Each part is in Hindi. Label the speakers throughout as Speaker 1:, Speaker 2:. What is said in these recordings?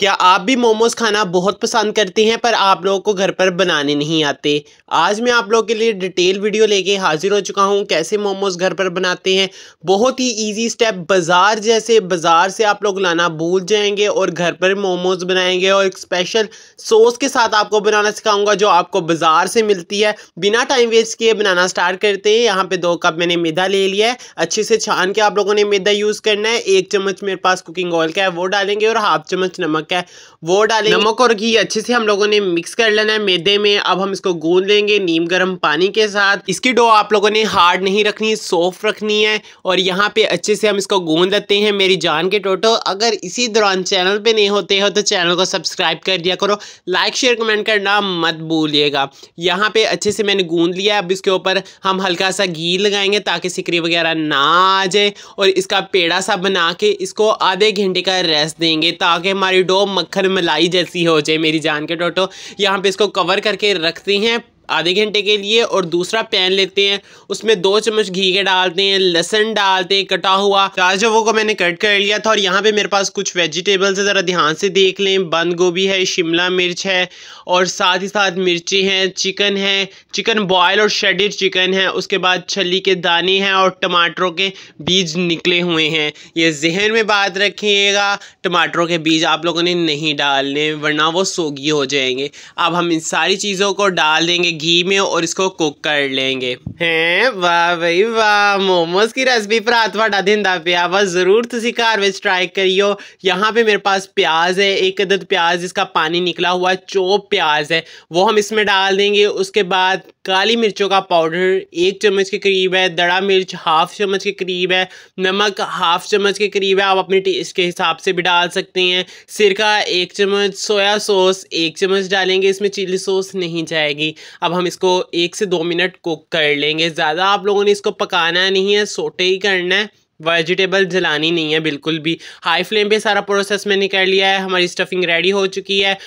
Speaker 1: क्या आप भी मोमोज खाना बहुत पसंद करते हैं पर आप लोगों को घर पर बनाने नहीं आते आज मैं आप लोगों के लिए डिटेल वीडियो लेके हाजिर हो चुका हूँ कैसे मोमोज घर पर बनाते हैं बहुत ही इजी स्टेप बाज़ार जैसे बाज़ार से आप लोग लाना भूल जाएंगे और घर पर मोमोज बनाएंगे और एक स्पेशल सॉस के साथ आपको बनाना सिखाऊंगा जो आपको बाज़ार से मिलती है बिना टाइम वेस्ट किए बनाना स्टार्ट करते हैं यहाँ पर दो कप मैंने मैदा ले लिया है अच्छे से छान के आप लोगों ने मैदा यूज़ करना है एक चम्मच मेरे पास कुकिंग ऑयल का है वो डालेंगे और हाफ चम्मच नमक रखा है वो डालेंगे नमक और घी अच्छे से हम लोगों ने मिक्स कर लेना है मैदे में अब हम इसको गूंद लेंगे नीम गर्म पानी के साथ इसकी डो आप लोगों ने हार्ड नहीं रखनी सॉफ्ट रखनी है और यहाँ पे अच्छे से हम इसको गूंद लेते हैं मेरी जान के टोटो अगर इसी दौरान चैनल पे नहीं होते हो तो चैनल को सब्सक्राइब कर दिया करो लाइक शेयर कमेंट करना मत भूलिएगा यहाँ पे अच्छे से मैंने गूंद लिया अब इसके ऊपर हम हल्का सा घी लगाएंगे ताकि सिकरी वगैरह ना आ जाए और इसका पेड़ा सा बना के इसको आधे घंटे का रेस्ट देंगे ताकि हमारी डो मक्खन मलाई जैसी हो जाए मेरी जान के टोटो यहाँ पे इसको कवर करके रखती हैं आधे घंटे के लिए और दूसरा पैन लेते हैं उसमें दो चम्मच घी के डालते हैं लहसन डालते हैं कटा हुआ वो को मैंने कट कर लिया था और यहाँ पे मेरे पास कुछ वेजिटेबल्स है ज़रा ध्यान से देख लें बंद गोभी है शिमला मिर्च है और साथ ही साथ मिर्ची हैं चिकन है चिकन बॉयल और शेडेड चिकन है उसके बाद छली के दाने हैं और टमाटरों के बीज निकले हुए हैं ये जहन में बात रखिएगा टमाटरों के बीज आप लोगों ने नहीं डालने वरना वो सोगी हो जाएंगे अब हम इन सारी चीज़ों को डाल देंगे घी में और इसको कुक कर लेंगे हैं वाह भाई वाह मोमोज की रेसिपी पर ਤੁਹਾਡਾ दिन दा ਪਿਆ ਵਾ जरूर ਤੁਸੀਂ घर ਵਿੱਚ ट्राई करियो यहाँ पे मेरे पास प्याज है एक अदद प्याज जिसका पानी निकला हुआ चोप प्याज है वो हम इसमें डाल देंगे उसके बाद काली मिर्चों का पाउडर एक चम्मच के करीब है दड़ा मिर्च हाफ चम्मच के करीब है नमक हाफ चम्मच के करीब है आप अपने टेस्ट के हिसाब से भी डाल सकते हैं सिरका एक चम्मच सोया सॉस एक चम्मच डालेंगे इसमें चिली सॉस नहीं जाएगी अब हम इसको एक से दो मिनट कुक कर लेंगे ज़्यादा आप लोगों ने इसको पकाना नहीं है सोटे ही करना है वेजिटेबल जलानी नहीं है बिल्कुल भी हाई फ्लेम पे सारा प्रोसेस मैंने कर लिया है हमारी स्टफिंग रेडी हो चुकी है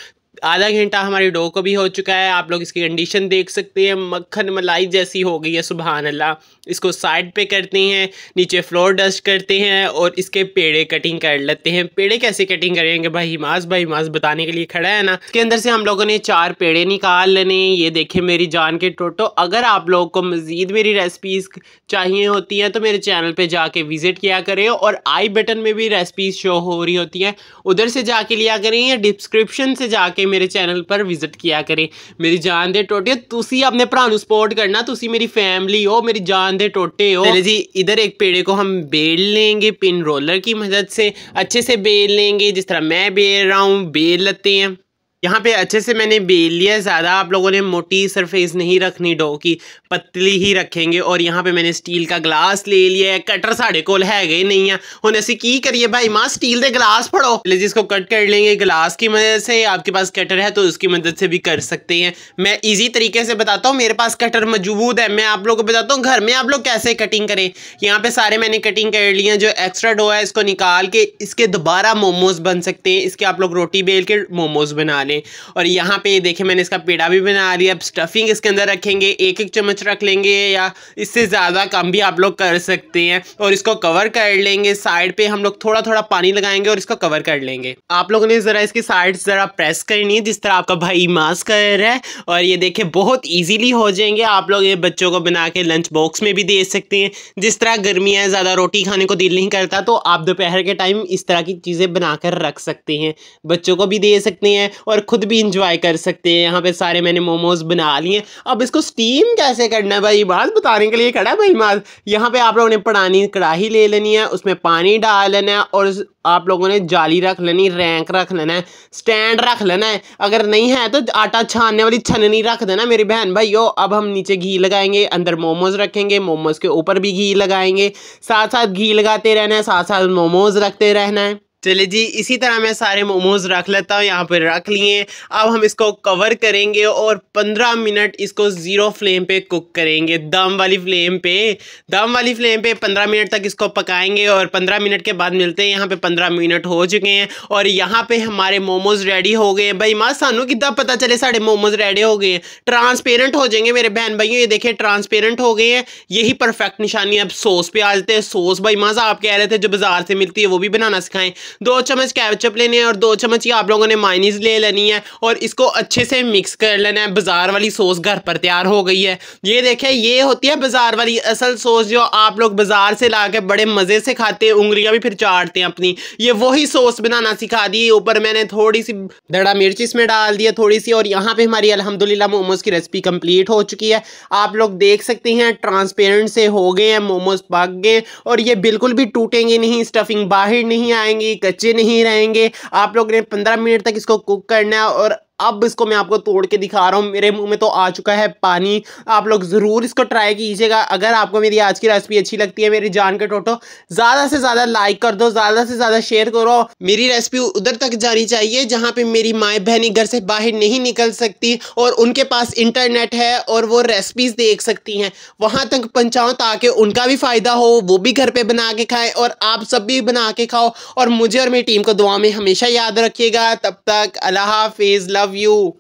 Speaker 1: आधा घंटा हमारी डो को भी हो चुका है आप लोग इसकी कंडीशन देख सकते हैं मक्खन मलाई जैसी हो गई है सुबह अल्लाह इसको साइड पे करते हैं नीचे फ्लोर डस्ट करते हैं और इसके पेड़े कटिंग कर लेते हैं पेड़े कैसे कटिंग करेंगे भाई हिमास भाई हिमास बताने के लिए खड़ा है ना इसके अंदर से हम लोगों ने चार पेड़े निकाल लेने ये देखे मेरी जान के टोटो अगर आप लोगों को मज़ीद मेरी रेसिपीज़ चाहिए होती हैं तो मेरे चैनल पर जाके विज़िट किया करें और आई बटन में भी रेसिपीज़ शो हो रही होती हैं उधर से जाके लिया करें या डिस्क्रिप्शन से जाके मेरे चैनल पर विजिट किया करे मेरी जान दे टोटे तुसी अपने भरा सपोर्ट करना तुसी मेरी फैमिली हो मेरी जान दे टोटे हो चले जी इधर एक पेड़े को हम बेल लेंगे पिन रोलर की मदद से अच्छे से बेल लेंगे जिस तरह मैं बेल रहा हूँ बेल लेते हैं यहाँ पे अच्छे से मैंने बेल है ज़्यादा आप लोगों ने मोटी सरफेस नहीं रखनी डो की पतली ही रखेंगे और यहाँ पे मैंने स्टील का ग्लास ले लिया है कटर साढ़े कोल है गए नहीं है हम ऐसे की करिए भाई माँ स्टील दे गिलास पढ़ो पहले जिसको कट कर लेंगे गिलास की मदद से आपके पास कटर है तो उसकी मदद से भी कर सकते हैं मैं ईजी तरीके से बताता हूँ मेरे पास कटर मौजूद है मैं आप लोग को बताता हूँ घर में आप लोग कैसे कटिंग करें यहाँ पे सारे मैंने कटिंग कर ली है जो एक्स्ट्रा डो है इसको निकाल के इसके दोबारा मोमोज बन सकते हैं इसके आप लोग रोटी बेल के मोमोज बना डालें और यहाँ पे देखिए मैंने इसका पेड़ा भी बना लिया अब स्टफिंग इसके अंदर रखेंगे एक एक चम्मच रख लेंगे या इससे ज़्यादा कम भी आप लोग कर सकते हैं और इसको कवर कर लेंगे साइड पे हम लोग थोड़ा थोड़ा पानी लगाएंगे और इसको कवर कर लेंगे आप लोगों ने ज़रा इसकी साइड ज़रा प्रेस करनी है जिस तरह आपका भाई मास्क कर रहा है और ये देखिए बहुत ईजिली हो जाएंगे आप लोग ये बच्चों को बना के लंच बॉक्स में भी दे सकते हैं जिस तरह गर्मी है ज़्यादा रोटी खाने को दिल नहीं करता तो आप दोपहर के टाइम इस तरह की चीज़ें बना रख सकते हैं बच्चों को भी दे सकते हैं और और ख़ुद भी इंजॉय कर सकते हैं यहाँ पे सारे मैंने मोमोज बना लिए अब इसको स्टीम कैसे करना है भाई बात बताने के लिए खड़ा भाई माज यहाँ पे आप लोगों ने पुरानी कढ़ाई ले लेनी है उसमें पानी डाल लेना है और आप लोगों ने जाली रख लेनी रैंक रख लेना है स्टैंड रख लेना है अगर नहीं है तो आटा छानने वाली छननी रख देना मेरी बहन भाई यो अब हम नीचे घी लगाएंगे अंदर मोमोज रखेंगे मोमोज के ऊपर भी घी लगाएंगे साथ साथ घी लगाते रहना है साथ साथ मोमोज रखते रहना है चलिए जी इसी तरह मैं सारे मोमोज रख लेता हूँ यहाँ पर रख लिए अब हम इसको कवर करेंगे और 15 मिनट इसको ज़ीरो फ्लेम पे कुक करेंगे दम वाली फ्लेम पे दम वाली फ्लेम पे 15 मिनट तक इसको पकाएंगे और 15 मिनट के बाद मिलते हैं यहाँ पे 15 मिनट हो चुके हैं और यहाँ पे हमारे मोमोज रेडी हो गए भाई माँ सानू कि पता चले साढ़े मोमोज रेडी हो गए हैं ट्रांसपेरेंट हो जाएंगे मेरे बहन भाइयों ये देखें ट्रांसपेरेंट हो गए हैं यही परफेक्ट निशानी अब सोस पे आ जाते हैं सोस भाई माँ आप कह रहे थे जो बाज़ार से मिलती है वो भी बनाना सिखाएं दो चम्मच कैचअप लेने हैं और दो चम्मच ये आप लोगों ने माइनीज ले लेनी है और इसको अच्छे से मिक्स कर लेना है बाज़ार वाली सॉस घर पर तैयार हो गई है ये देखें ये होती है बाज़ार वाली असल सॉस जो आप लोग बाज़ार से ला के बड़े मज़े से खाते हैं उंगलियाँ भी फिर चाटते हैं अपनी ये वही सॉस बनाना सिखा दी ऊपर मैंने थोड़ी सी धड़ा मिर्च इसमें डाल दिया थोड़ी सी और यहाँ पर हमारी अलहमदिल्ला मोमोज़ की रेसिपी कम्प्लीट हो चुकी है आप लोग देख सकते हैं ट्रांसपेरेंट से हो गए हैं मोमोज़ पक गए और ये बिल्कुल भी टूटेंगे नहीं स्टफिंग बाहर नहीं आएंगी कच्चे नहीं रहेंगे आप लोग ने पंद्रह मिनट तक इसको कुक करना है और अब इसको मैं आपको तोड़ के दिखा रहा हूँ मेरे मुंह में तो आ चुका है पानी आप लोग ज़रूर इसको ट्राई कीजिएगा अगर आपको मेरी आज की रेसिपी अच्छी लगती है मेरी जान के टोटो ज़्यादा से ज़्यादा लाइक कर दो ज़्यादा से ज़्यादा शेयर करो मेरी रेसिपी उधर तक जानी चाहिए जहाँ पर मेरी माए बहनी घर से बाहर नहीं निकल सकती और उनके पास इंटरनेट है और वो रेसिपीज़ देख सकती हैं वहाँ तक पहुँचाओ ताकि उनका भी फ़ायदा हो वो भी घर पर बना के खाएँ और आप सब भी बना के खाओ और मुझे और मेरी टीम को दुआ में हमेशा याद रखिएगा तब तक अल्लाह हाफिज़ लव love you